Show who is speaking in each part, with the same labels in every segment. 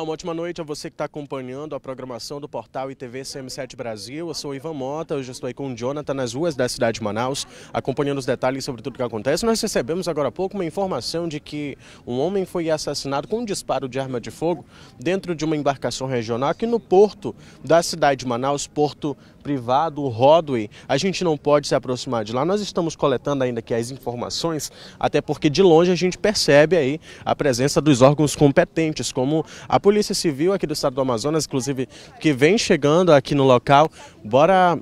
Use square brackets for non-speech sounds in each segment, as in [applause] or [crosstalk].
Speaker 1: Uma ótima noite a você que está acompanhando a programação do portal ITV CM7 Brasil. Eu sou Ivan Mota, hoje estou aí com o Jonathan nas ruas da cidade de Manaus, acompanhando os detalhes sobre tudo o que acontece. Nós recebemos agora há pouco uma informação de que um homem foi assassinado com um disparo de arma de fogo dentro de uma embarcação regional aqui no porto da cidade de Manaus, Porto privado, o Rodway, a gente não pode se aproximar de lá. Nós estamos coletando ainda aqui as informações, até porque de longe a gente percebe aí a presença dos órgãos competentes, como a Polícia Civil aqui do Estado do Amazonas, inclusive, que vem chegando aqui no local. Bora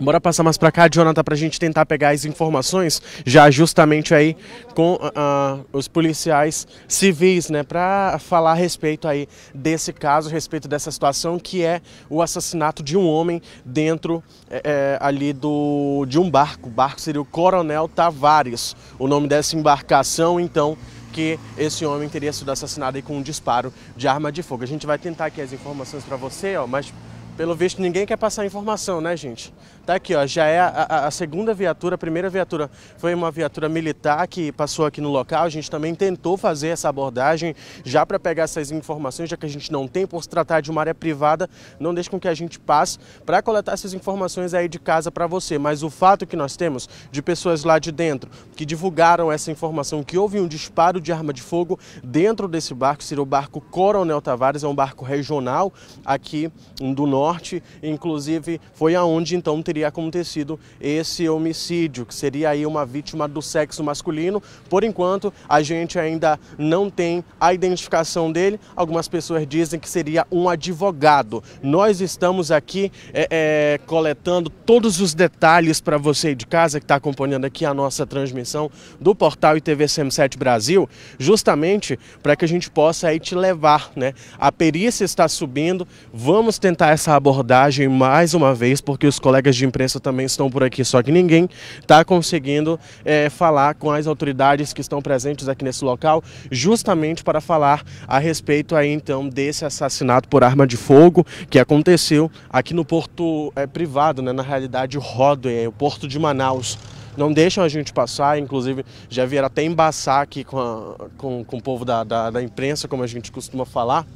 Speaker 1: Bora passar mais para cá, Jonathan, para a gente tentar pegar as informações, já justamente aí com uh, os policiais civis, né, para falar a respeito aí desse caso, a respeito dessa situação, que é o assassinato de um homem dentro é, é, ali do, de um barco. O barco seria o Coronel Tavares, o nome dessa embarcação, então, que esse homem teria sido assassinado com um disparo de arma de fogo. A gente vai tentar aqui as informações para você, ó, mas pelo visto, ninguém quer passar informação, né, gente? Tá aqui, ó, já é a, a, segunda viatura, a primeira viatura foi uma viatura militar que passou aqui no local. A gente também tentou fazer essa abordagem já para pegar essas informações, já que a gente não tem, por se tratar de uma área privada, não deixe com que a gente passe para coletar essas informações aí de casa para você. Mas o fato que nós temos de pessoas lá de dentro que divulgaram essa informação que houve um disparo de arma de fogo dentro desse barco, seria o barco Coronel Tavares, é um barco regional aqui do norte Norte, inclusive foi aonde então teria acontecido esse homicídio, que seria aí uma vítima do sexo masculino. Por enquanto, a gente ainda não tem a identificação dele. Algumas pessoas dizem que seria um advogado. Nós estamos aqui é, é, coletando todos os detalhes para você de casa que está acompanhando aqui a nossa transmissão do portal cm 7 Brasil, justamente para que a gente possa aí te levar, né? A perícia está subindo, vamos tentar essa abordagem mais uma vez, porque os colegas de imprensa também estão por aqui, só que ninguém está conseguindo é, falar com as autoridades que estão presentes aqui nesse local, justamente para falar a respeito aí então desse assassinato por arma de fogo que aconteceu aqui no porto é, privado, né, na realidade o Rodway, é o porto de Manaus não deixam a gente passar, inclusive já vieram até embaçar aqui com, a, com, com o povo da, da, da imprensa, como a gente costuma falar.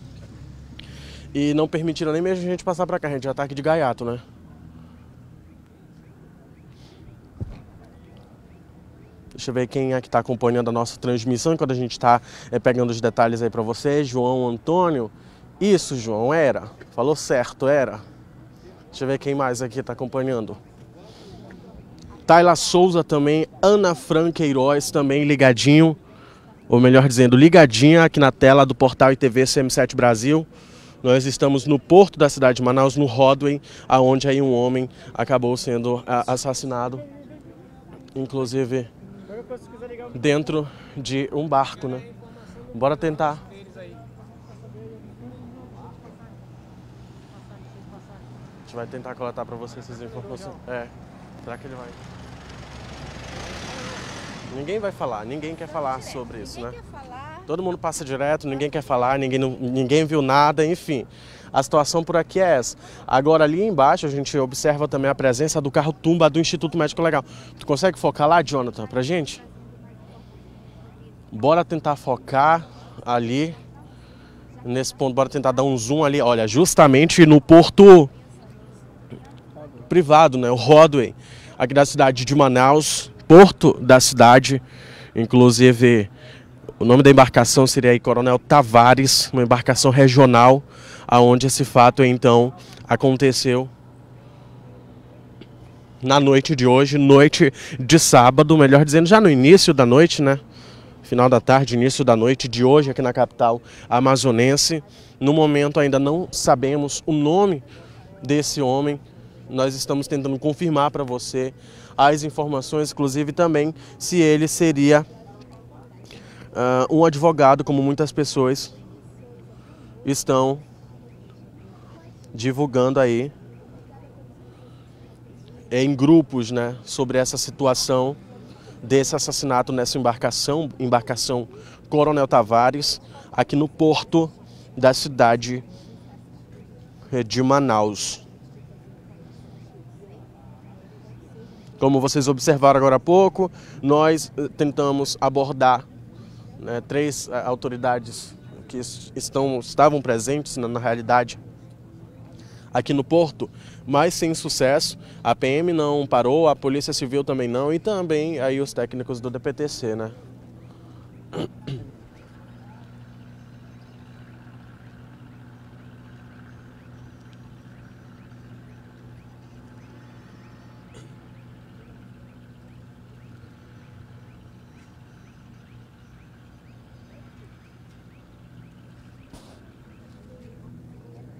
Speaker 1: E não permitiram nem mesmo a gente passar para cá, a gente já tá aqui de gaiato, né? Deixa eu ver quem é que está acompanhando a nossa transmissão quando a gente está é, eh, pegando os detalhes aí para vocês. João Antônio. Isso, João, era. Falou certo, era. Deixa eu ver quem mais aqui está acompanhando. Tayla Souza também, Ana Franqueiroz também ligadinho, ou melhor dizendo, ligadinha aqui na tela do portal ITV CM7 Brasil. Nós estamos no porto da cidade de Manaus, no Rodway, aonde aí um homem acabou sendo ah, assassinado, inclusive dentro de um barco, né? Bora tentar. A gente vai tentar coletar para vocês essas informações. É. Será que ele vai? Ninguém vai falar, ninguém quer falar sobre isso, né? Todo mundo passa direto, ninguém quer falar, ninguém, ninguém viu nada, enfim. A situação por aqui é essa. Agora, ali embaixo, a gente observa também a presença do carro tumba do Instituto Médico Legal. Tu consegue focar lá, Jonathan, pra gente? Bora tentar focar ali, nesse ponto. Bora tentar dar um zoom ali. Olha, justamente no porto privado, né? O Rodway, aqui da cidade de Manaus, porto da cidade. Inclusive, o nome da embarcação seria aí Coronel Tavares, uma embarcação regional, aonde esse fato então aconteceu na noite de hoje, noite de sábado, melhor dizendo, já no início da noite, né? Final da tarde, início da noite de hoje aqui na capital amazonense. No momento ainda não sabemos o nome desse homem. Nós estamos tentando confirmar para você as informações, inclusive também se ele seria Uh, um advogado, como muitas pessoas estão divulgando aí em grupos, né, sobre essa situação desse assassinato nessa embarcação, embarcação Coronel Tavares, aqui no porto da cidade eh, de Manaus. Como vocês observaram agora há pouco, nós eh, tentamos abordar né, três eh, autoridades que estão, estavam presentes na, na realidade aqui no porto, mas sem sucesso. A PM não parou, a Polícia Civil também não e também aí os técnicos do DPTC, né?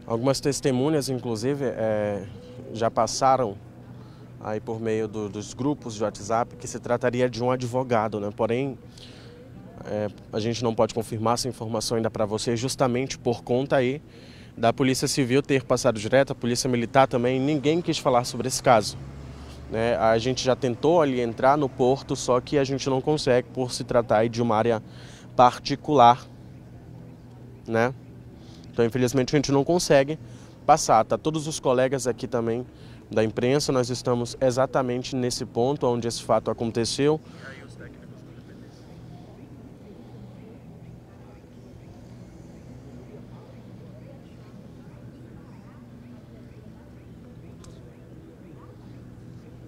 Speaker 1: Algumas testemunhas, inclusive, é, já passaram aí por meio do, dos grupos de WhatsApp que se trataria de um advogado, né? Porém, é, a gente não pode confirmar essa informação ainda para vocês, justamente por conta aí da Polícia Civil ter passado direto, a Polícia Militar também, ninguém quis falar sobre esse caso. Né? A gente já tentou ali entrar no porto, só que a gente não consegue por se tratar de uma área particular, né? Então, infelizmente, a gente não consegue passar. Tá todos os colegas aqui também da imprensa, nós estamos exatamente nesse ponto onde esse fato aconteceu.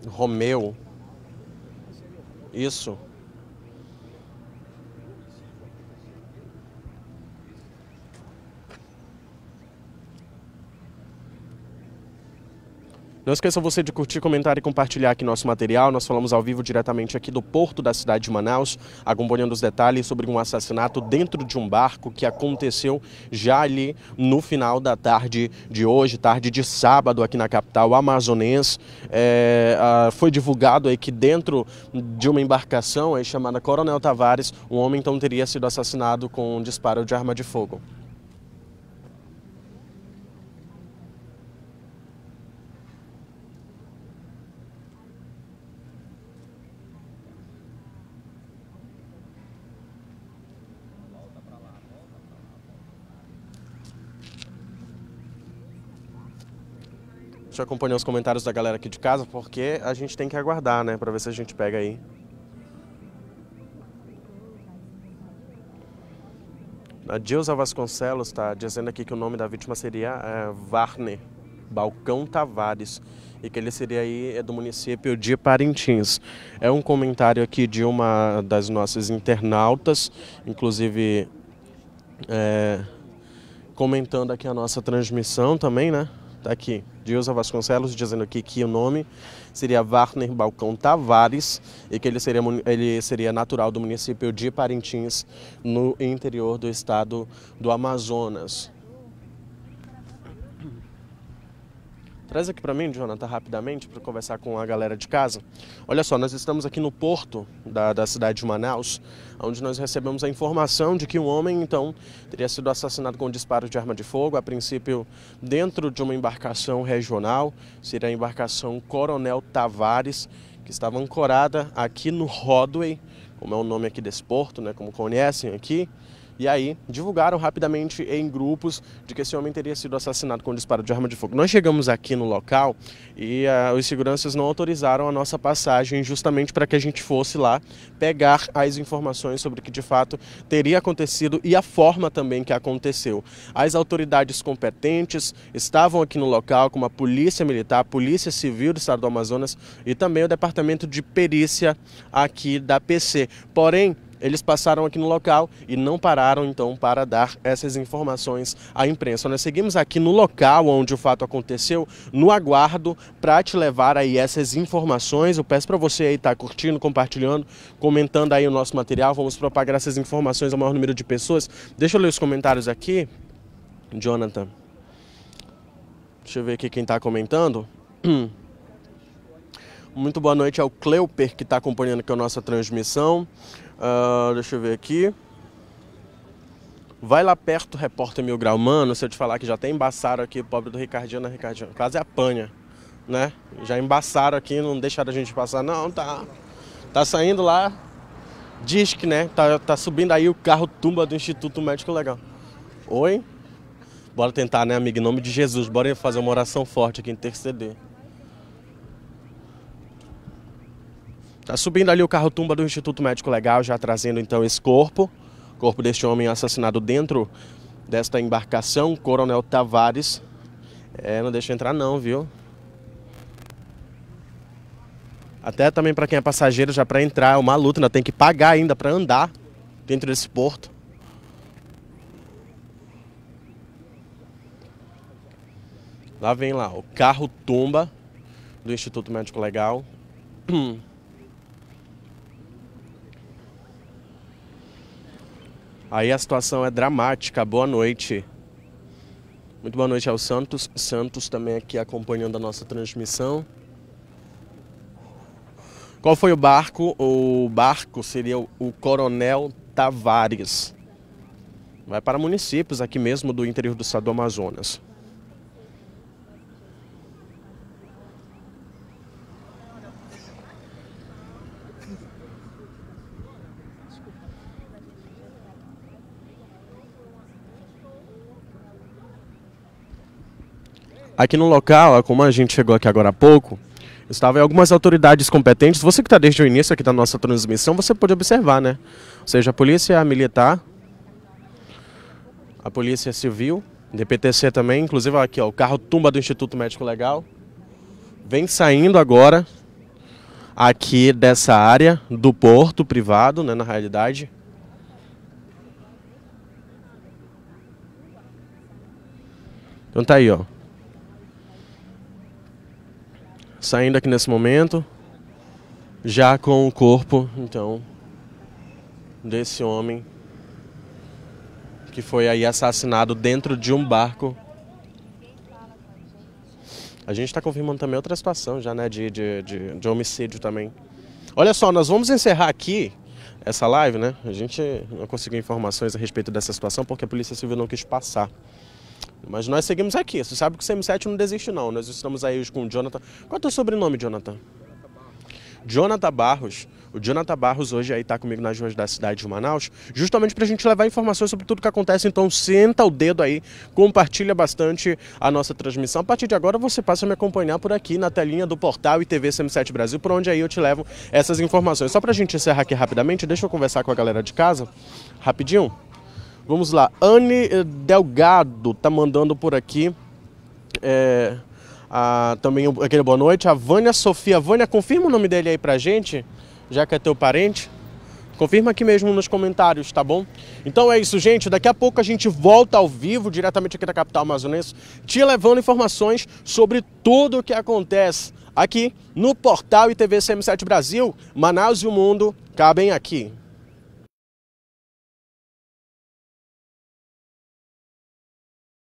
Speaker 1: Romeu. Isso. Não esqueça você de curtir, comentar e compartilhar aqui nosso material. Nós falamos ao vivo diretamente aqui do porto da cidade de Manaus, acompanhando os detalhes sobre um assassinato dentro de um barco que aconteceu já ali no final da tarde de hoje, tarde de sábado aqui na capital amazonense. É, foi divulgado aí que dentro de uma embarcação aí chamada Coronel Tavares, um homem então teria sido assassinado com um disparo de arma de fogo. gente acompanhou os comentários da galera aqui de casa, porque a gente tem que aguardar, né, para ver se a gente pega aí. A Dilsa Vasconcelos está dizendo aqui que o nome da vítima seria é, Varner, Balcão Tavares, e que ele seria aí é do município de Parintins. É um comentário aqui de uma das nossas internautas, inclusive é, comentando aqui a nossa transmissão também, né? Está aqui, Dilsa Vasconcelos, dizendo aqui que o nome seria Wagner Balcão Tavares e que ele seria, ele seria natural do município de Parintins, no interior do estado do Amazonas. Traz aqui para mim, Jonathan, rapidamente, para conversar com a galera de casa. Olha só, nós estamos aqui no porto da, da cidade de Manaus, onde nós recebemos a informação de que um homem, então, teria sido assassinado com um disparo de arma de fogo, a princípio dentro de uma embarcação regional, seria a embarcação Coronel Tavares, que estava ancorada aqui no Rodway, como é o nome aqui desse porto, né, como conhecem aqui. E aí divulgaram rapidamente em grupos de que esse homem teria sido assassinado com um disparo de arma de fogo. Nós chegamos aqui no local e uh, os seguranças não autorizaram a nossa passagem justamente para que a gente fosse lá pegar as informações sobre o que de fato teria acontecido e a forma também que aconteceu. As autoridades competentes estavam aqui no local, como a Polícia Militar, a Polícia Civil do Estado do Amazonas e também o Departamento de Perícia aqui da PC. Porém, eles passaram aqui no local e não pararam então para dar essas informações à imprensa. Nós seguimos aqui no local onde o fato aconteceu, no aguardo, para te levar aí essas informações. Eu peço para você aí estar tá curtindo, compartilhando, comentando aí o nosso material. Vamos propagar essas informações ao maior número de pessoas. Deixa eu ler os comentários aqui, Jonathan. Deixa eu ver aqui quem está comentando. [clears throat] Muito boa noite ao Cleuper, que está acompanhando aqui a nossa transmissão. Uh, deixa eu ver aqui. Vai lá perto, repórter Mil Grau. Mano, se eu te falar que já tem embaçaram aqui, o pobre do Ricardinho, né, Ricardinho? Quase é apanha, né? Já embaçaram aqui, não deixaram a gente passar. Não, tá, tá saindo lá. Diz que, né? Tá, tá subindo aí o carro tumba do Instituto Médico Legal. Oi? Bora tentar, né, amigo? Em nome de Jesus, bora fazer uma oração forte aqui, interceder. Está subindo ali o carro tumba do Instituto Médico Legal, já trazendo então esse corpo, corpo deste homem assassinado dentro desta embarcação, Coronel Tavares. É, não deixa entrar não, viu? Até também para quem é passageiro, já para entrar é uma luta, ainda tem que pagar ainda para andar dentro desse porto. Lá vem lá, o carro tumba do Instituto Médico Legal. [clears throat] Aí a situação é dramática. Boa noite. Muito boa noite ao Santos. Santos também aqui acompanhando a nossa transmissão. Qual foi o barco? O barco seria o Coronel Tavares. Vai para municípios aqui mesmo do interior do estado do Amazonas. Aqui no local, como a gente chegou aqui agora há pouco, estavam algumas autoridades competentes. Você que está desde o início aqui da nossa transmissão, você pode observar, né? Ou seja, a polícia militar, a polícia civil, DPTC também, inclusive aqui ó, o carro tumba do Instituto Médico Legal, vem saindo agora aqui dessa área do porto privado, né, na realidade. Então tá aí, ó saindo aqui nesse momento, já com o corpo, então, desse homem que foi aí assassinado dentro de um barco. A gente está confirmando também outra situação já, né, de, de, de, de homicídio também. Olha só, nós vamos encerrar aqui essa live, né? A gente não conseguiu informações a respeito dessa situação porque a Polícia Civil não quis passar. Mas nós seguimos aqui. Você sabe que o CM7 não desiste, não. Nós estamos aí com o Jonathan. Qual é o teu sobrenome, Jonathan? Jonathan Barros. O Jonathan Barros hoje aí está comigo nas ruas da cidade de Manaus, justamente para a gente levar informações sobre tudo que acontece. Então senta o dedo aí, compartilha bastante a nossa transmissão. A partir de agora você passa a me acompanhar por aqui na telinha do portal ITV CM7 Brasil, por onde aí eu te levo essas informações. Só para a gente encerrar aqui rapidamente, deixa eu conversar com a galera de casa, rapidinho. Vamos lá. Anne Delgado tá mandando por aqui. É, a, também aquele boa noite. A Vânia Sofia. Vânia, confirma o nome dele aí pra gente, já que é teu parente. Confirma aqui mesmo nos comentários, tá bom? Então é isso, gente. Daqui a pouco a gente volta ao vivo, diretamente aqui da capital amazonense, te levando informações sobre tudo o que acontece aqui no portal ITV CM7 Brasil. Manaus e o mundo cabem aqui.